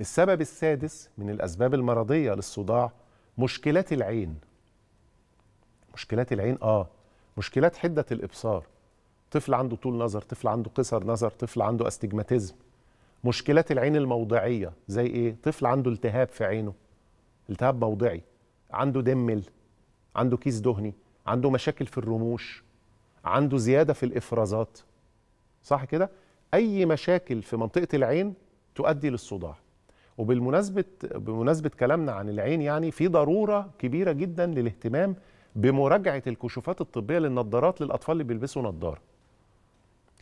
السبب السادس من الأسباب المرضية للصداع مشكلات العين مشكلات العين آه مشكلات حدة الإبصار طفل عنده طول نظر طفل عنده قصر نظر طفل عنده استجماتيزم مشكلات العين الموضعية زي إيه؟ طفل عنده التهاب في عينه التهاب موضعي عنده دمل عنده كيس دهني عنده مشاكل في الرموش عنده زيادة في الإفرازات صح كده؟ أي مشاكل في منطقة العين تؤدي للصداع وبالمناسبه بمناسبه كلامنا عن العين يعني في ضروره كبيره جدا للاهتمام بمراجعه الكشوفات الطبيه للنظارات للاطفال اللي بيلبسوا نظاره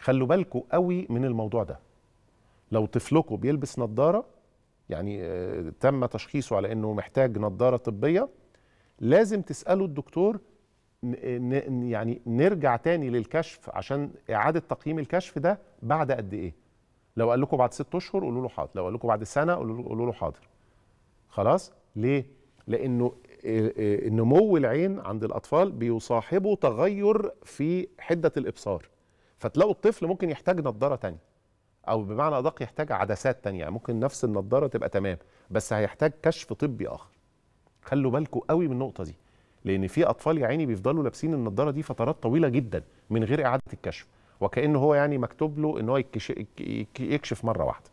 خلوا بالكم قوي من الموضوع ده لو طفلكم بيلبس نظاره يعني آه، تم تشخيصه على انه محتاج نظاره طبيه لازم تسالوا الدكتور يعني نرجع تاني للكشف عشان اعاده تقييم الكشف ده بعد قد ايه لو قال لكم بعد ست اشهر قولوا له حاضر لو قال لكم بعد سنه قولوا له حاضر خلاص ليه لانه آه، آه، نمو العين عند الاطفال بيصاحبه تغير في حده الابصار فتلاقوا الطفل ممكن يحتاج نظاره تانية او بمعنى ادق يحتاج عدسات تانية يعني ممكن نفس النظاره تبقى تمام بس هيحتاج كشف طبي اخر خلوا بالكم قوي من النقطه دي لان في اطفال يا عيني بيفضلوا لابسين النظاره دي فترات طويله جدا من غير اعاده الكشف وكانه هو يعني مكتوب له ان هو يكشف مره واحده